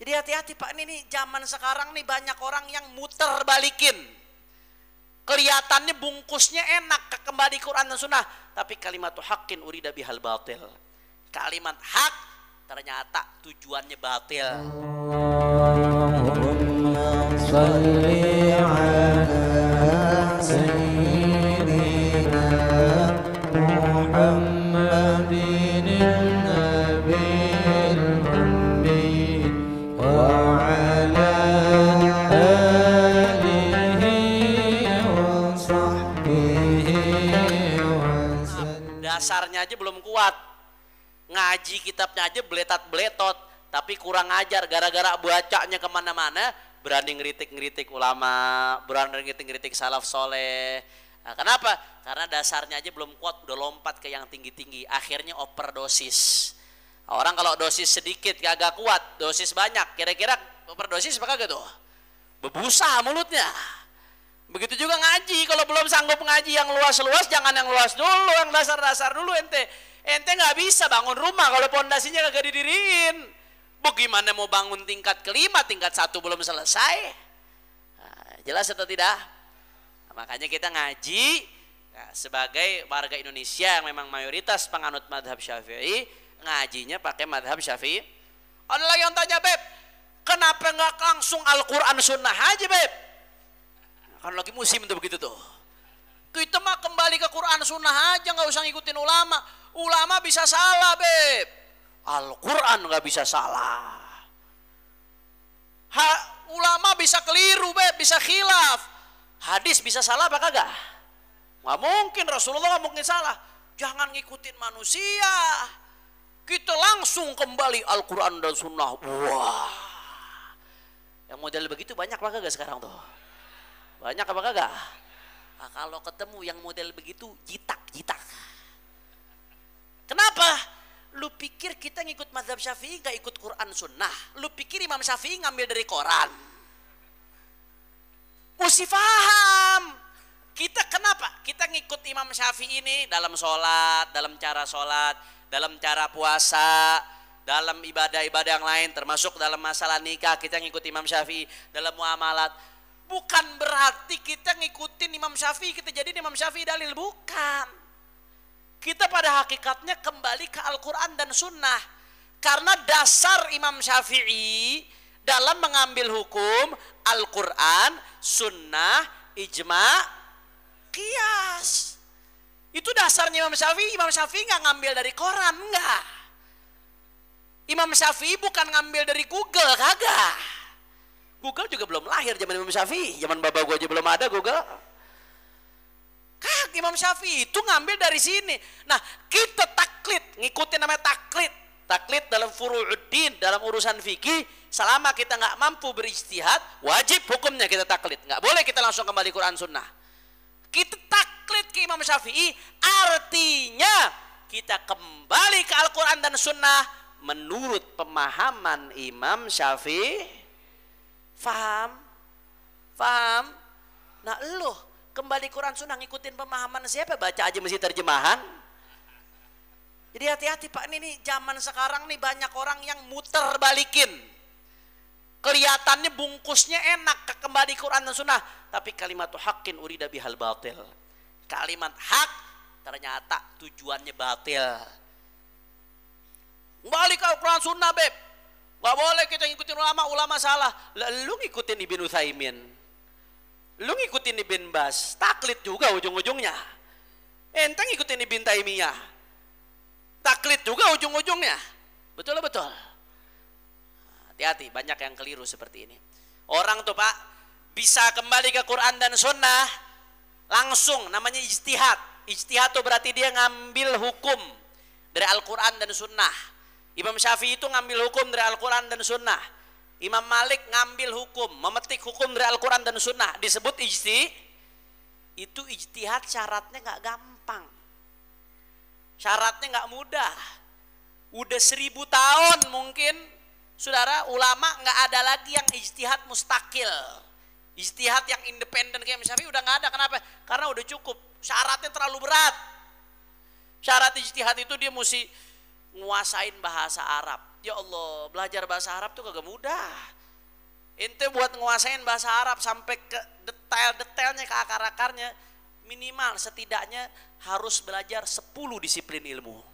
Jadi hati-hati Pak, ini nih zaman sekarang nih banyak orang yang muter balikin. Kelihatannya bungkusnya enak ke kembali Quran dan Sunnah, tapi kalimat hakin urida bihal batil. Kalimat hak ternyata tujuannya batil. Allahumma salli ala dasarnya aja belum kuat ngaji kitabnya aja beletat beletot tapi kurang ajar gara-gara bacanya kemana-mana berani ngeritik-ngeritik ulama berani ngeritik-ngeritik salaf soleh nah, kenapa karena dasarnya aja belum kuat udah lompat ke yang tinggi-tinggi akhirnya overdosis orang kalau dosis sedikit kagak kuat dosis banyak kira-kira overdosis apa kagak tuh bebusa mulutnya Begitu juga ngaji, kalau belum sanggup ngaji yang luas-luas, jangan yang luas dulu, yang dasar-dasar dulu ente. Ente nggak bisa bangun rumah kalau pondasinya kagak didiriin. Bagaimana mau bangun tingkat kelima, tingkat satu belum selesai? Nah, jelas atau tidak? Nah, makanya kita ngaji nah, sebagai warga Indonesia yang memang mayoritas penganut madhab syafi'i, ngajinya pakai madhab syafi'i. Ada lagi yang tanya, Beb, kenapa nggak langsung Al-Quran Sunnah aja, Beb? Kan lagi musim tuh begitu tuh. Kita mah kembali ke Quran Sunnah aja nggak usah ngikutin ulama. Ulama bisa salah beb. Al Quran nggak bisa salah. Ha, ulama bisa keliru beb, bisa khilaf. Hadis bisa salah apa kagak? Nggak mungkin Rasulullah nggak mungkin salah. Jangan ngikutin manusia. Kita langsung kembali Al-Quran dan Sunnah. Wah. Yang model begitu banyak lah kagak sekarang tuh. Banyak apa kagak? Nah, kalau ketemu yang model begitu jitak-jitak. Kenapa? Lu pikir kita ngikut mazhab Syafi'i gak ikut Quran Sunnah? Lu pikir Imam Syafi'i ngambil dari Quran Mesti faham. Kita kenapa? Kita ngikut Imam Syafi'i ini dalam sholat, dalam cara sholat, dalam cara puasa, dalam ibadah-ibadah yang lain, termasuk dalam masalah nikah, kita ngikut Imam Syafi'i, dalam muamalat, Bukan berarti kita ngikutin Imam Syafi'i, kita jadi Imam Syafi'i dalil. Bukan. Kita pada hakikatnya kembali ke Al-Quran dan Sunnah. Karena dasar Imam Syafi'i dalam mengambil hukum Al-Quran, Sunnah, Ijma, Kias. Itu dasarnya Imam Syafi'i. Imam Syafi'i nggak ngambil dari koran, nggak. Imam Syafi'i bukan ngambil dari Google, kagak. Google juga belum lahir zaman Imam Syafi'i. Zaman bapak gua aja belum ada Google. Kak Imam Syafi'i itu ngambil dari sini. Nah kita taklid, ngikutin namanya taklid. Taklid dalam furu'uddin, dalam urusan fikih, selama kita nggak mampu beristihad, wajib hukumnya kita taklid. Nggak boleh kita langsung kembali Quran Sunnah. Kita taklid ke Imam Syafi'i, artinya kita kembali ke Al-Quran dan Sunnah menurut pemahaman Imam Syafi'i Faham? Faham? Nah lu kembali Quran Sunnah ngikutin pemahaman siapa baca aja mesti terjemahan. Jadi hati-hati Pak ini nih zaman sekarang nih banyak orang yang muter balikin. Kelihatannya bungkusnya enak ke kembali Quran dan Sunnah, tapi kalimat hakin urida bihal batil. Kalimat hak ternyata tujuannya batil. Kembali ke Quran Sunnah, Beb. Gak boleh kita ngikutin ulama, ulama salah. Lu ngikutin Ibn Uthaymin. Lu ngikutin Ibn Bas. taklit juga ujung-ujungnya. Enteng ngikutin Ibn Taimiyah. Taklit juga ujung-ujungnya. Betul betul. Hati-hati, banyak yang keliru seperti ini. Orang tuh Pak, bisa kembali ke Quran dan Sunnah, langsung namanya ijtihad. Ijtihad tuh berarti dia ngambil hukum dari Al-Quran dan Sunnah Imam Syafi'i itu ngambil hukum dari Al-Quran dan Sunnah. Imam Malik ngambil hukum, memetik hukum dari Al-Quran dan Sunnah. Disebut ijti, itu ijtihad syaratnya nggak gampang. Syaratnya nggak mudah. Udah seribu tahun mungkin, saudara ulama nggak ada lagi yang ijtihad mustakil. Ijtihad yang independen kayak Imam Syafi'i udah nggak ada. Kenapa? Karena udah cukup. Syaratnya terlalu berat. Syarat ijtihad itu dia mesti nguasain bahasa Arab. Ya Allah, belajar bahasa Arab tuh kagak mudah. Ente buat nguasain bahasa Arab sampai ke detail-detailnya ke akar-akarnya minimal setidaknya harus belajar 10 disiplin ilmu.